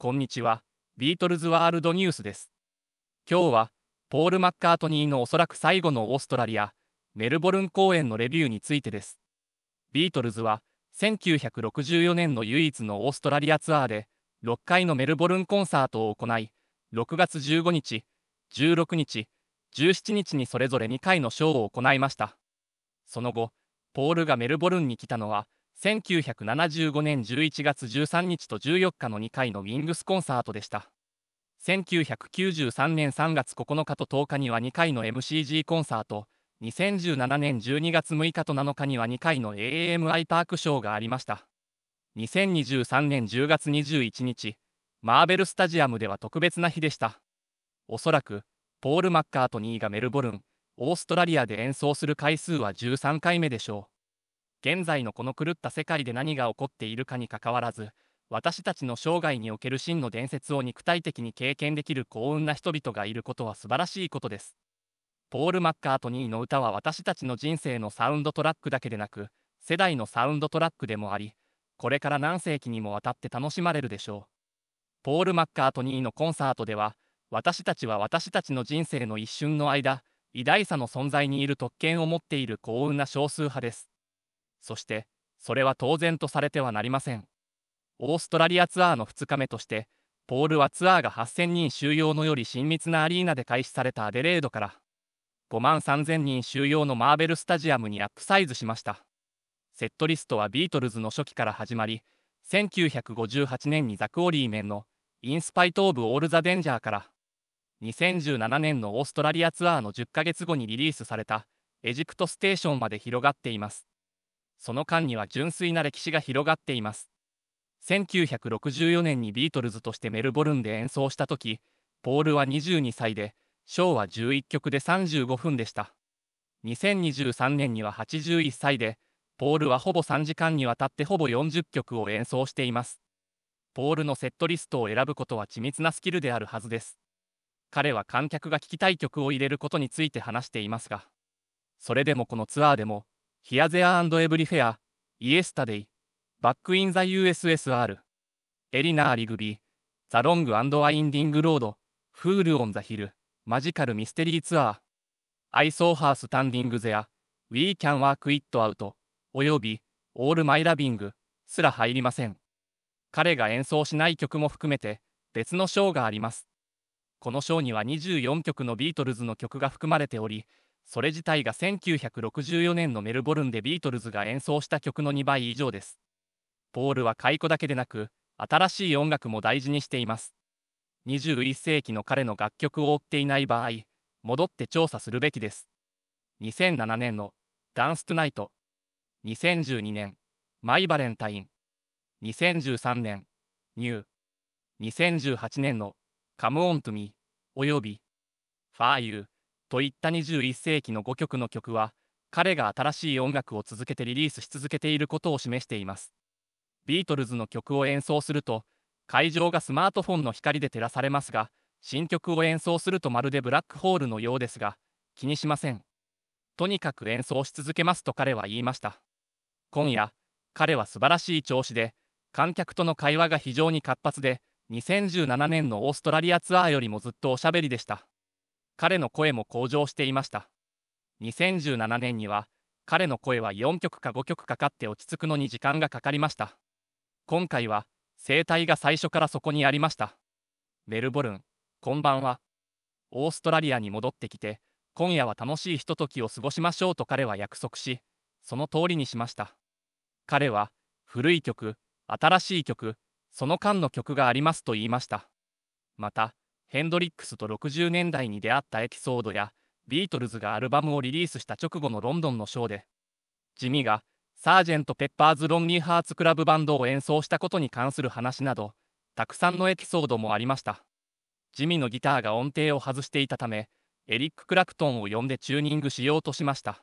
こんにちは。ビートルズワールドニュースです。今日は、ポール・マッカートニーのおそらく最後のオーストラリア、メルボルン公演のレビューについてです。ビートルズは、1964年の唯一のオーストラリアツアーで、6回のメルボルンコンサートを行い、6月15日、16日、17日にそれぞれ2回のショーを行いました。その後、ポールがメルボルンに来たのは、1975年11月13日と14日の2回のウィングスコンサートでした。1993年3月9日と10日には2回の MCG コンサート、2017年12月6日と7日には2回の AAMI パークショーがありました。2023年10月21日、マーベルスタジアムでは特別な日でした。おそらく、ポール・マッカートニーがメルボルン、オーストラリアで演奏する回数は13回目でしょう。現在のこの狂った世界で何が起こっているかにかかわらず私たちの生涯における真の伝説を肉体的に経験できる幸運な人々がいることは素晴らしいことですポール・マッカートニーの歌は私たちの人生のサウンドトラックだけでなく世代のサウンドトラックでもありこれから何世紀にもわたって楽しまれるでしょうポール・マッカートニーのコンサートでは私たちは私たちの人生の一瞬の間偉大さの存在にいる特権を持っている幸運な少数派ですそして、それは当然とされてはなりません。オーストラリアツアーの2日目として、ポールはツアーが8000人収容のより親密なアリーナで開始されたアデレードから、5万3000人収容のマーベルスタジアムにアップサイズしました。セットリストはビートルズの初期から始まり、1958年にザク・オリーメンの「インスパイト・オブ・オール・ザ・デンジャー」から2017年のオーストラリアツアーの10ヶ月後にリリースされた「エジプト・ステーション」まで広がっています。その間には純粋な歴史が広がっています。1964年にビートルズとしてメルボルンで演奏した時、ポールは22歳で、ショーは11曲で35分でした。2023年には81歳で、ポールはほぼ3時間にわたってほぼ40曲を演奏しています。ポールのセットリストを選ぶことは緻密なスキルであるはずです。彼は観客が聴きたい曲を入れることについて話していますが、それでもこのツアーでも、ヒアゼアエブリフェア、イエスタデイ、バックインザ USSR、エリナー・リグビー、ザ・ロング・アンド・ワインディング・ロード、フール・オン・ザ・ヒル、マジカル・ミステリー・ツアー、アイ・ソー・ハース・タンディング・ゼア、ウィー・キャン・ワーク・イット・アウト、および、オール・マイ・ラビング、すら入りません。彼が演奏しない曲も含めて、別のショーがあります。このショーには24曲のビートルズの曲が含まれており、それ自体が1964年のメルボルンでビートルズが演奏した曲の2倍以上です。ポールは解雇だけでなく、新しい音楽も大事にしています。21世紀の彼の楽曲を追っていない場合、戻って調査するべきです。2007年のダンストゥナイト。2012年、マイバレンタイン。2013年、ニュー。2018年のカムオントゥミー、および、ファーユー。といった21世紀の5曲の曲は、彼が新しい音楽を続けてリリースし続けていることを示しています。ビートルズの曲を演奏すると、会場がスマートフォンの光で照らされますが、新曲を演奏するとまるでブラックホールのようですが、気にしません。とにかく演奏し続けますと彼は言いました。今夜、彼は素晴らしい調子で、観客との会話が非常に活発で、2017年のオーストラリアツアーよりもずっとおしゃべりでした。彼の声も向上していました。2017年には、彼の声は4曲か5曲かかって落ち着くのに時間がかかりました。今回は、声帯が最初からそこにありました。メルボルン、こんばんは。オーストラリアに戻ってきて、今夜は楽しいひとときを過ごしましょうと彼は約束し、その通りにしました。彼は、古い曲、新しい曲、その間の曲がありますと言いました。また、ヘンドリックスと60年代に出会ったエピソードや、ビートルズがアルバムをリリースした直後のロンドンのショーで、地味が、サージェント・ペッパーズ・ロンリーハーツ・クラブバンドを演奏したことに関する話など、たくさんのエピソードもありました。ジミのギターが音程を外していたため、エリック・クラクトンを呼んでチューニングしようとしました。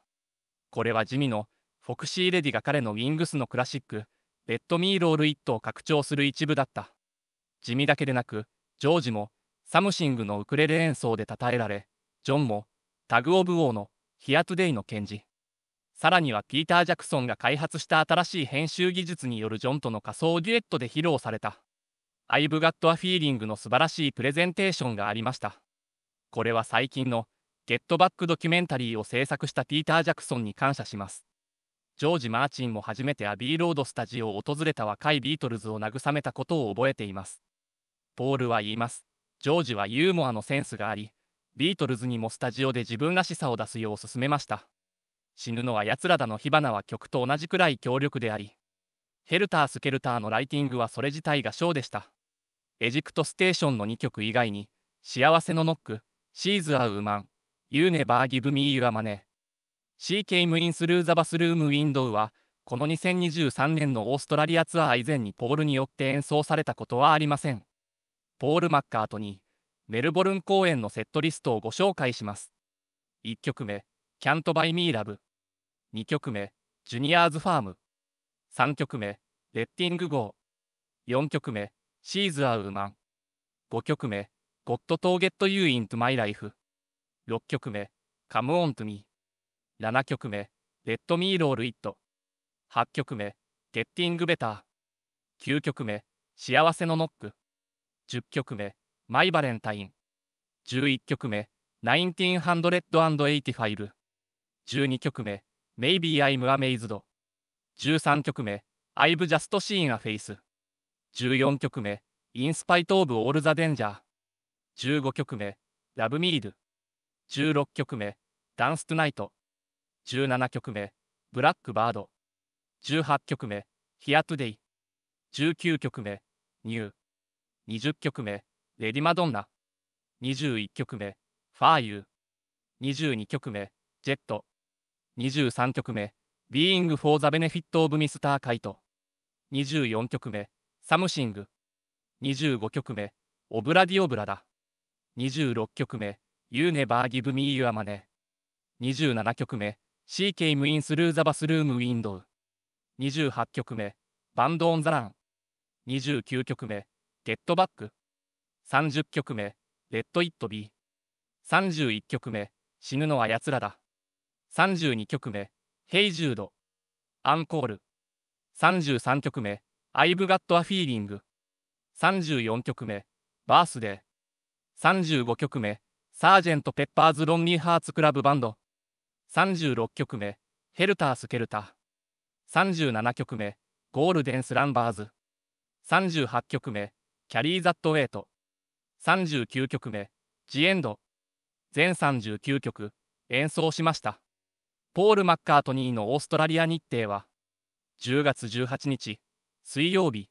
これはジミの、フォクシー・レディが彼のウィングスのクラシック、レッド・ミー・ロール・イットを拡張する一部だった。地味だけでなく、ジョージも、サムシングのウクレレ演奏で称えられ、ジョンも、タグ・オブ・オーの、ヒア・トゥデイの検事。さらにはピーター・ジャクソンが開発した新しい編集技術によるジョンとの仮想デュエットで披露された。アイブ・ガット・ア・フィーリングの素晴らしいプレゼンテーションがありました。これは最近の、ゲットバックドキュメンタリーを制作したピーター・ジャクソンに感謝します。ジョージ・マーチンも初めてアビーロードスタジオを訪れた若いビートルズを慰めたことを覚えています。ポールは言います。ジョージはユーモアのセンスがあり、ビートルズにもスタジオで自分らしさを出すよう勧めました。死ぬのは奴らだの火花は曲と同じくらい強力であり、ヘルター・スケルターのライティングはそれ自体がショーでした。エジプトステーションの2曲以外に、幸せのノック、シーズ・アウ・ーマン、ユーネバー・ギブ・ミー・ユア・マネ、CK・ ムインス・ルー・ザ・バスルーム・ウィンドウは、この2023年のオーストラリアツアー以前にポールによって演奏されたことはありません。ポール・マッカートニー、メルボルン公演のセットリストをご紹介します。1曲目、キャント・バイ・ミー・ラブ。2曲目、ジュニアーズ・ファーム。3曲目、レッティング・ゴー。4曲目、シーズ・ア・ウーマン。5曲目、ゴッド・トーゲット・ユー・イント・マイ・ライフ。6曲目、カム・オン・トゥ・ミー。7曲目、レッド・ミー・ロール・イット。8曲目、ゲッティング・ベター。9曲目、幸せのノック。10曲目、マイバレンタイン。11曲目、1985。12曲目、Maybe I'm Amazed。13曲目、I've Just Seen a Face。14曲目、In Spite of All the Danger。15曲目、Love Me Do。16曲目、Dance Tonight。17曲目、ブラックバード。18曲目、Here Today。19曲目、New。20曲目、レディ・マドンナ。21曲目、ファーユー。22曲目、ジェット。23曲目、ビーイング・フォー・ザ・ベネフィット・オブ・ミスター・カイト。24曲目、サムシング。25曲目、オブラディオブラだ。26曲目、ユーネバー・ギブ・ミー・ユア・マネ。27曲目、シー・ケイム・イン・スルー・ザ・バスルーム・ウィンドウ。28曲目、バンド・オン・ザ・ラン。29曲目、ゲットバック。30曲目、レッド・イット・ビー。31曲目、死ぬのは奴らだ。32曲目、ヘイジュード。アンコール。33曲目、アイブ・ガット・ア・フィーリング。34曲目、バースデー。35曲目、サージェント・ペッパーズ・ロンリー・ハーツ・クラブ・バンド。36曲目、ヘルター・スケルター。37曲目、ゴールデンス・ランバーズ。38曲目、キャリー・ザット・ウェイト。39曲目、ジ・エンド。全39曲、演奏しました。ポール・マッカートニーのオーストラリア日程は、10月18日、水曜日、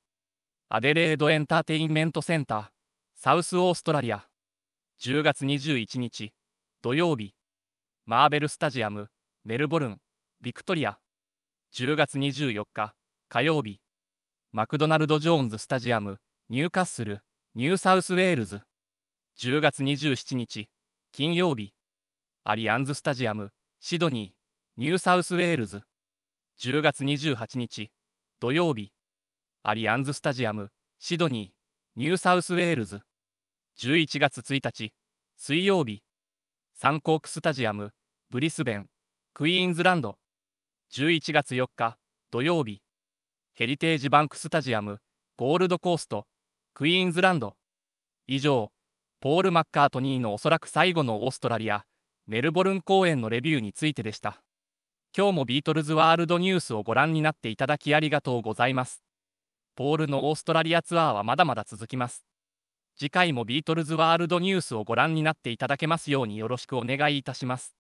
アデレード・エンターテインメント・センター、サウス・オーストラリア。10月21日、土曜日、マーベル・スタジアム、メルボルン、ビクトリア。10月24日、火曜日、マクドナルド・ジョーンズ・スタジアム、ニューカッスル、ニューサウスウェールズ。10月27日、金曜日。アリアンズスタジアム、シドニー、ニューサウスウェールズ。10月28日、土曜日。アリアンズスタジアム、シドニー、ニューサウスウェールズ。11月1日、水曜日。サンコークスタジアム、ブリスベン、クイーンズランド。11月4日、土曜日。ヘリテージバンクスタジアム、ゴールドコースト。クイーンズランド。以上、ポール・マッカートニーのおそらく最後のオーストラリア、メルボルン公演のレビューについてでした。今日もビートルズワールドニュースをご覧になっていただきありがとうございます。ポールのオーストラリアツアーはまだまだ続きます。次回もビートルズワールドニュースをご覧になっていただけますようによろしくお願いいたします。